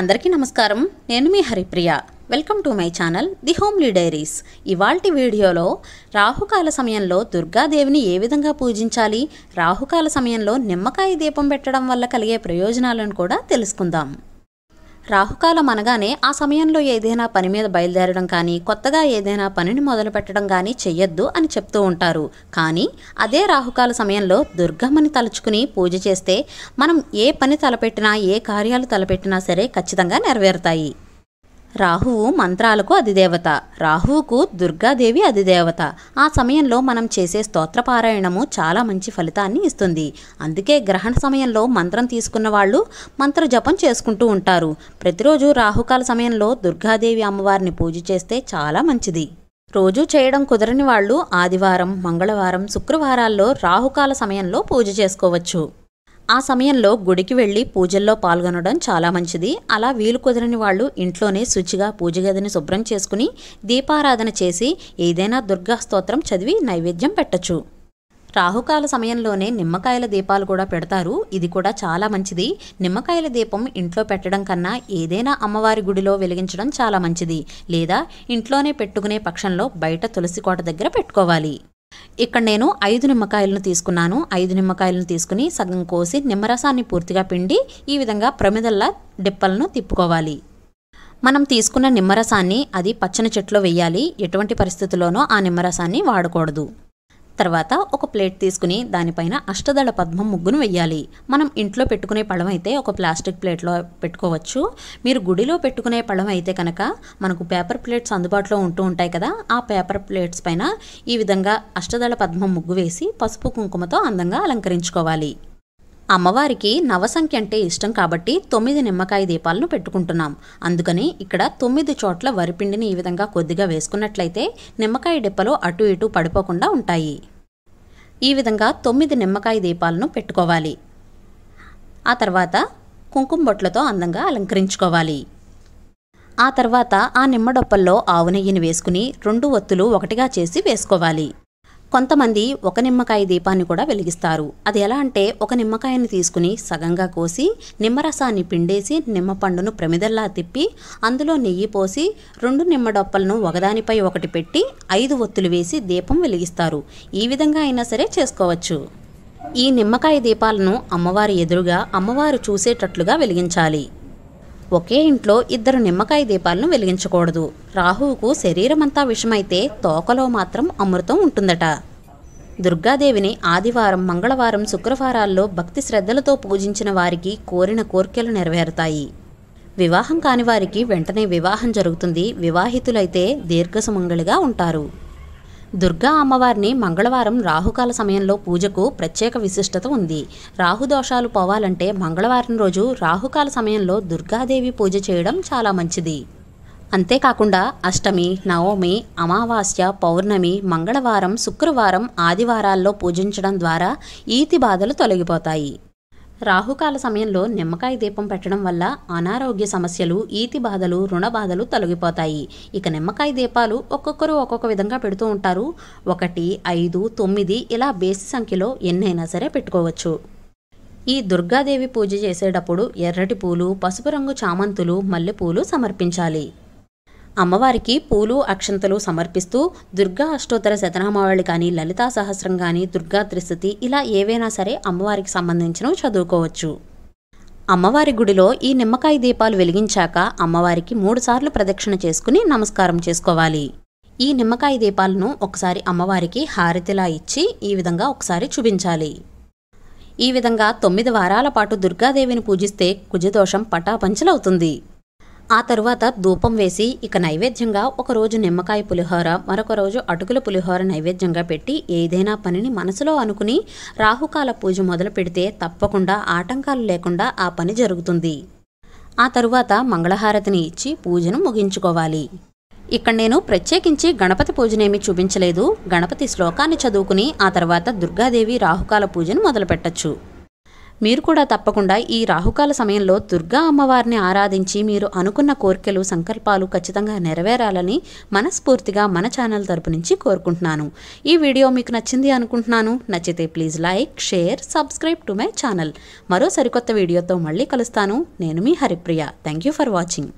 అందరికీ నమస్కారం నేను మీ Haripriya welcome to my channel the homely diaries ఇవాల్టి వీడియోలో రాహుకాల సమయంలో దుర్గాదేవిని ఏ విధంగా పూజించాలి రాహుకాల సమయంలో నిమ్మకాయ దీపం పెట్టడం వల్ల కలిగే ప్రయోజనాలను కూడా తెలుసుకుందాం రాహుకాలం అనగానే ఆ సమయంలో ఏదైనా పని మీద బయలుదేరడం కానీ కొత్తగా ఏదైనా పనిని మొదలుపెట్టడం కానీ చెయ్యొద్దు అని చెప్తూ ఉంటారు కానీ అదే రాహుకాల సమయంలో దుర్గమ్మని తలుచుకుని పూజ చేస్తే మనం ఏ పని తలపెట్టినా ఏ కార్యాలు తలపెట్టినా సరే ఖచ్చితంగా నెరవేరుతాయి రాహువు మంత్రాలకు అధిదేవత రాహువుకు దుర్గాదేవి అధిదేవత ఆ సమయంలో మనం చేసే స్తోత్రపారాయణము చాలా మంచి ఫలితాన్ని ఇస్తుంది అందుకే గ్రహణ సమయంలో మంత్రం తీసుకున్న వాళ్ళు మంత్ర జపం చేసుకుంటూ ఉంటారు ప్రతిరోజు రాహుకాల సమయంలో దుర్గాదేవి అమ్మవారిని పూజ చేస్తే చాలా మంచిది రోజు చేయడం కుదరని వాళ్ళు ఆదివారం మంగళవారం శుక్రవారాల్లో రాహుకాల సమయంలో పూజ చేసుకోవచ్చు ఆ సమయంలో గుడికి వెళ్ళి పూజల్లో పాల్గొనడం చాలా మంచిది అలా వీలు కుదరని వాళ్ళు ఇంట్లోనే శుచిగా పూజ గదిని శుభ్రం చేసుకుని దీపారాధన చేసి ఏదైనా దుర్గా స్తోత్రం చదివి నైవేద్యం పెట్టచ్చు రాహుకాల సమయంలోనే నిమ్మకాయల దీపాలు కూడా పెడతారు ఇది కూడా చాలా మంచిది నిమ్మకాయల దీపం ఇంట్లో పెట్టడం కన్నా ఏదైనా అమ్మవారి గుడిలో వెలిగించడం చాలా మంచిది లేదా ఇంట్లోనే పెట్టుకునే పక్షంలో బయట తులసి కోట దగ్గర పెట్టుకోవాలి ఇక్కడ నేను ఐదు నిమ్మకాయలను తీసుకున్నాను ఐదు నిమ్మకాయలను తీసుకుని సగం కోసి నిమ్మరసాన్ని పూర్తిగా పిండి ఈ విధంగా ప్రమిదల్లా డిప్పలను తిప్పుకోవాలి మనం తీసుకున్న నిమ్మరసాన్ని అది పచ్చని చెట్లో వేయాలి ఎటువంటి పరిస్థితుల్లోనో ఆ నిమ్మరసాన్ని వాడకూడదు తర్వాత ఒక ప్లేట్ తీసుకుని దానిపైన అష్టదళ పద్మం ముగ్గును వెయ్యాలి మనం ఇంట్లో పెట్టుకునే పళం అయితే ఒక ప్లాస్టిక్ ప్లేట్లో పెట్టుకోవచ్చు మీరు గుడిలో పెట్టుకునే పళం అయితే కనుక మనకు పేపర్ ప్లేట్స్ అందుబాటులో ఉంటూ ఉంటాయి కదా ఆ పేపర్ ప్లేట్స్ పైన ఈ విధంగా అష్టదళ పద్మం ముగ్గు వేసి పసుపు కుంకుమతో అందంగా అలంకరించుకోవాలి అమ్మవారికి నవసంఖ్య అంటే ఇష్టం కాబట్టి తొమ్మిది నిమ్మకాయ దీపాలను పెట్టుకుంటున్నాం అందుకని ఇక్కడ తొమ్మిది చోట్ల వరిపిండిని ఈ విధంగా కొద్దిగా వేసుకున్నట్లయితే నిమ్మకాయ డిప్పలు అటు ఇటు పడిపోకుండా ఉంటాయి ఈ విధంగా తొమ్మిది నిమ్మకాయ దీపాలను పెట్టుకోవాలి ఆ తర్వాత కుంకుమ బొట్లతో అందంగా అలంకరించుకోవాలి ఆ తర్వాత ఆ నిమ్మడొప్పల్లో ఆవు నెయ్యిని వేసుకుని రెండు ఒత్తులు ఒకటిగా చేసి వేసుకోవాలి కొంతమంది ఒక నిమ్మకాయ దీపాన్ని కూడా వెలిగిస్తారు అది ఎలా అంటే ఒక నిమ్మకాయని తీసుకుని సగంగా కోసి నిమ్మరసాన్ని పిండేసి నిమ్మపండును ప్రమిదల్లా తిప్పి అందులో నెయ్యి పోసి రెండు నిమ్మ డొప్పలను ఒకదానిపై ఒకటి పెట్టి ఐదు ఒత్తులు వేసి దీపం వెలిగిస్తారు ఈ విధంగా అయినా సరే చేసుకోవచ్చు ఈ నిమ్మకాయ దీపాలను అమ్మవారి ఎదురుగా అమ్మవారు చూసేటట్లుగా వెలిగించాలి ఒకే ఇంట్లో ఇద్దరు నిమ్మకాయ దీపాలను వెలిగించకూడదు రాహువుకు శరీరమంతా విషమైతే తోకలో మాత్రం అమృతం ఉంటుందట దుర్గాదేవిని ఆదివారం మంగళవారం శుక్రవారాల్లో భక్తి శ్రద్ధలతో పూజించిన వారికి కోరిన కోర్కెలు నెరవేరుతాయి వివాహం కాని వారికి వెంటనే వివాహం జరుగుతుంది వివాహితులైతే దీర్ఘసుమంగళిగా ఉంటారు దుర్గా అమ్మవారిని మంగళవారం రాహుకాల సమయంలో పూజకు ప్రత్యేక విశిష్టత ఉంది రాహుదోషాలు పోవాలంటే మంగళవారం రోజు రాహుకాల సమయంలో దుర్గాదేవి పూజ చేయడం చాలా మంచిది అంతేకాకుండా అష్టమి నవమి అమావాస్య పౌర్ణమి మంగళవారం శుక్రవారం ఆదివారాల్లో పూజించడం ద్వారా ఈతి బాధలు తొలగిపోతాయి రాహుకాల సమయంలో నిమ్మకాయ దీపం పెట్టడం వల్ల అనారోగ్య సమస్యలు ఈతి బాధలు రుణ బాధలు తొలగిపోతాయి ఇక నిమ్మకాయ దీపాలు ఒక్కొక్కరు ఒక్కొక్క విధంగా పెడుతూ ఉంటారు ఒకటి ఐదు తొమ్మిది ఇలా బేసి సంఖ్యలో ఎన్నైనా సరే పెట్టుకోవచ్చు ఈ దుర్గాదేవి పూజ చేసేటప్పుడు ఎర్రటి పూలు పసుపు రంగు చామంతులు మల్లెపూలు సమర్పించాలి అమ్మవారికి పూలు అక్షంతలు సమర్పిస్తూ దుర్గా అష్టోత్తర శతనామావళి కానీ లలితా సహస్రం కానీ దుర్గా త్రిస్థతి ఇలా ఏవైనా సరే అమ్మవారికి సంబంధించినవి చదువుకోవచ్చు అమ్మవారి గుడిలో ఈ నిమ్మకాయ దీపాలు వెలిగించాక అమ్మవారికి మూడుసార్లు ప్రదక్షిణ చేసుకుని నమస్కారం చేసుకోవాలి ఈ నిమ్మకాయ దీపాలను ఒకసారి అమ్మవారికి హారతిలా ఇచ్చి ఈ విధంగా ఒకసారి చూపించాలి ఈ విధంగా తొమ్మిది వారాల పాటు దుర్గాదేవిని పూజిస్తే కుజదోషం పటాపంచలవుతుంది ఆ తరువాత ధూపం వేసి ఇక నైవేద్యంగా ఒకరోజు నిమ్మకాయ పులిహోర మరొక రోజు అటుకుల పులిహోర నైవేద్యంగా పెట్టి ఏదైనా పనిని మనసులో అనుకుని రాహుకాల పూజ మొదలు పెడితే తప్పకుండా ఆటంకాలు లేకుండా ఆ పని జరుగుతుంది ఆ తరువాత మంగళహారతిని ఇచ్చి పూజను ముగించుకోవాలి ఇక్కడ నేను ప్రత్యేకించి గణపతి పూజనేమి చూపించలేదు గణపతి శ్లోకాన్ని చదువుకుని ఆ తర్వాత దుర్గాదేవి రాహుకాల పూజను మొదలుపెట్టచ్చు మీరు కూడా తప్పకుండా ఈ రాహుకాల సమయంలో దుర్గా అమ్మవారిని ఆరాధించి మీరు అనుకున్న కోరికలు సంకల్పాలు ఖచ్చితంగా నెరవేరాలని మనస్ఫూర్తిగా మన ఛానల్ తరపు నుంచి కోరుకుంటున్నాను ఈ వీడియో మీకు నచ్చింది అనుకుంటున్నాను నచ్చితే please like share subscribe to my channel మరో సరికొత్త వీడియోతో మళ్ళీ కలుస్తాను నేను మీ Haripriya thank you for watching